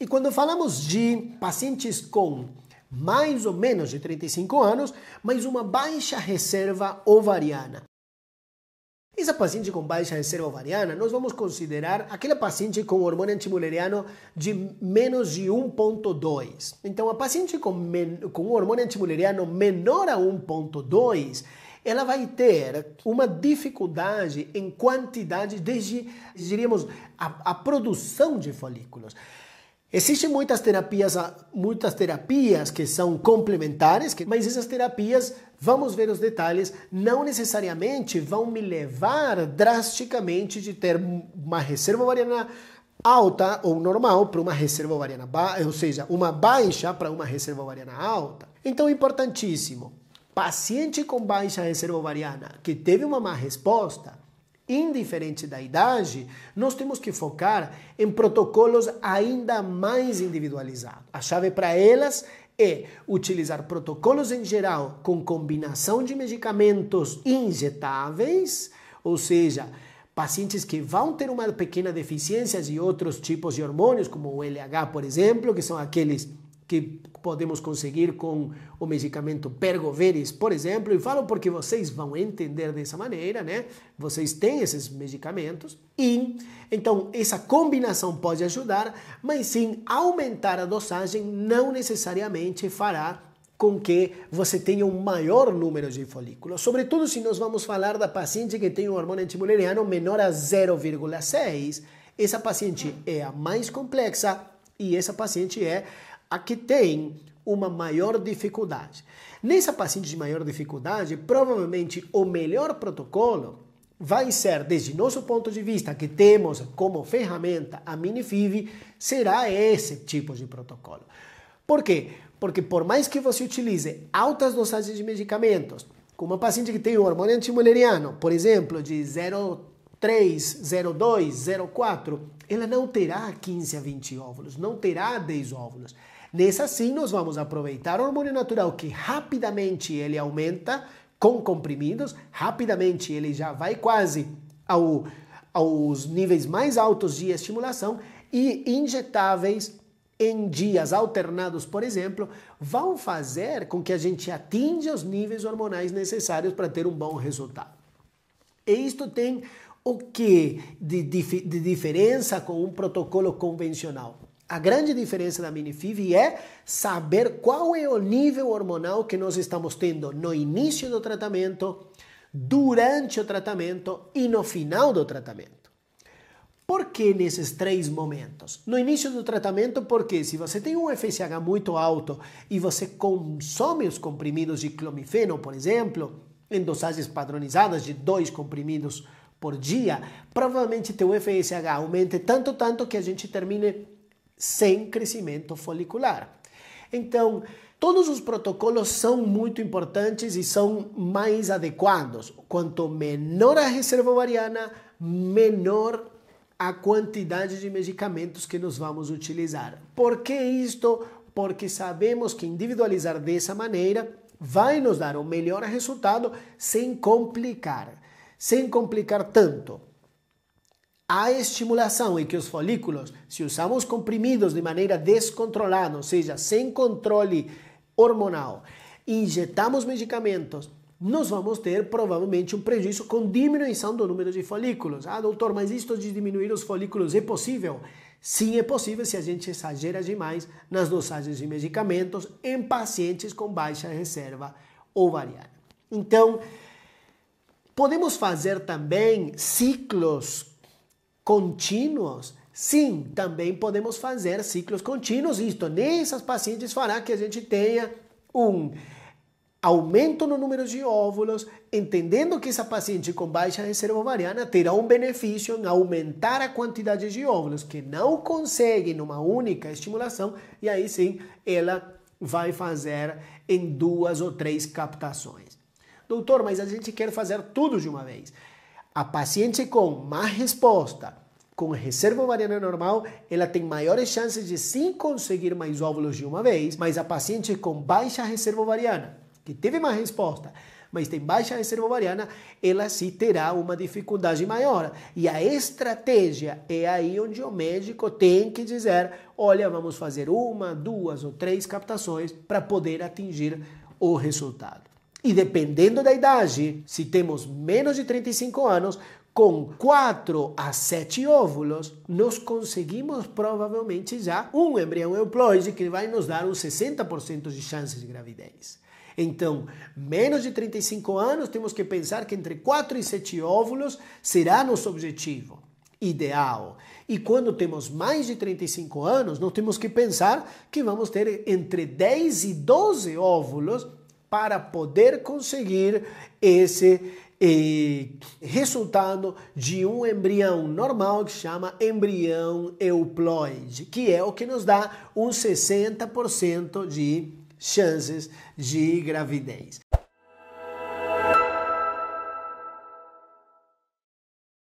E quando falamos de pacientes com mais ou menos de 35 anos, mais uma baixa reserva ovariana. Essa paciente com baixa reserva ovariana, nós vamos considerar aquela paciente com hormônio antimuleriano de menos de 1.2. Então, a paciente com, com hormônio antimuleriano menor a 1.2, ela vai ter uma dificuldade em quantidade desde, diríamos, a, a produção de folículos. Existem muitas terapias, muitas terapias que são complementares, mas essas terapias, vamos ver os detalhes, não necessariamente vão me levar drasticamente de ter uma reserva ovariana alta ou normal para uma reserva ovariana baixa, ou seja, uma baixa para uma reserva ovariana alta. Então, importantíssimo, paciente com baixa reserva ovariana que teve uma má resposta, indiferente da idade, nós temos que focar em protocolos ainda mais individualizados. A chave para elas é utilizar protocolos em geral com combinação de medicamentos injetáveis, ou seja, pacientes que vão ter uma pequena deficiência de outros tipos de hormônios, como o LH, por exemplo, que são aqueles que podemos conseguir com o medicamento Pergoveris, por exemplo, e falo porque vocês vão entender dessa maneira, né? Vocês têm esses medicamentos e então essa combinação pode ajudar, mas sim aumentar a dosagem não necessariamente fará com que você tenha um maior número de folículos, sobretudo se nós vamos falar da paciente que tem um hormônio antimuleriano menor a 0,6. Essa paciente é a mais complexa e essa paciente é a que tem uma maior dificuldade. Nessa paciente de maior dificuldade, provavelmente o melhor protocolo vai ser, desde nosso ponto de vista, que temos como ferramenta a Minifiv, será esse tipo de protocolo. Por quê? Porque por mais que você utilize altas dosagens de medicamentos, com uma paciente que tem o hormônio antimuleriano, por exemplo, de 0,3, 0,2, 0,4, ela não terá 15 a 20 óvulos, não terá 10 óvulos Nessa sim, nós vamos aproveitar o hormônio natural, que rapidamente ele aumenta com comprimidos, rapidamente ele já vai quase ao, aos níveis mais altos de estimulação e injetáveis em dias alternados, por exemplo, vão fazer com que a gente atinja os níveis hormonais necessários para ter um bom resultado. E isto tem o que de, de, de diferença com um protocolo convencional? A grande diferença da miniFIV é saber qual é o nível hormonal que nós estamos tendo no início do tratamento, durante o tratamento e no final do tratamento. Por que nesses três momentos? No início do tratamento, porque se você tem um FSH muito alto e você consome os comprimidos de clomifeno, por exemplo, em dosagens padronizadas de dois comprimidos por dia, provavelmente teu FSH aumente tanto, tanto que a gente termine sem crescimento folicular. Então, todos os protocolos são muito importantes e são mais adequados. Quanto menor a reserva ovariana, menor a quantidade de medicamentos que nós vamos utilizar. Por que isto? Porque sabemos que individualizar dessa maneira vai nos dar o um melhor resultado sem complicar, sem complicar tanto a estimulação e que os folículos, se usamos comprimidos de maneira descontrolada, ou seja, sem controle hormonal, injetamos medicamentos, nós vamos ter provavelmente um prejuízo com diminuição do número de folículos. Ah, doutor, mas isto de diminuir os folículos é possível? Sim, é possível se a gente exagera demais nas dosagens de medicamentos em pacientes com baixa reserva ovariana. Então, podemos fazer também ciclos contínuos, sim, também podemos fazer ciclos contínuos. Isto, nessas pacientes, fará que a gente tenha um aumento no número de óvulos, entendendo que essa paciente com baixa reserva ovariana terá um benefício em aumentar a quantidade de óvulos que não consegue numa única estimulação, e aí sim ela vai fazer em duas ou três captações. Doutor, mas a gente quer fazer tudo de uma vez. A paciente com má resposta, com reserva ovariana normal, ela tem maiores chances de sim conseguir mais óvulos de uma vez, mas a paciente com baixa reserva ovariana, que teve má resposta, mas tem baixa reserva ovariana, ela sim terá uma dificuldade maior. E a estratégia é aí onde o médico tem que dizer: olha, vamos fazer uma, duas ou três captações para poder atingir o resultado. E dependendo da idade, se temos menos de 35 anos, com 4 a 7 óvulos, nós conseguimos provavelmente já um embrião euploide que vai nos dar uns 60% de chances de gravidez. Então, menos de 35 anos, temos que pensar que entre 4 e 7 óvulos será nosso objetivo ideal. E quando temos mais de 35 anos, nós temos que pensar que vamos ter entre 10 e 12 óvulos para poder conseguir esse eh, resultado de um embrião normal que chama embrião euploide, que é o que nos dá uns 60% de chances de gravidez.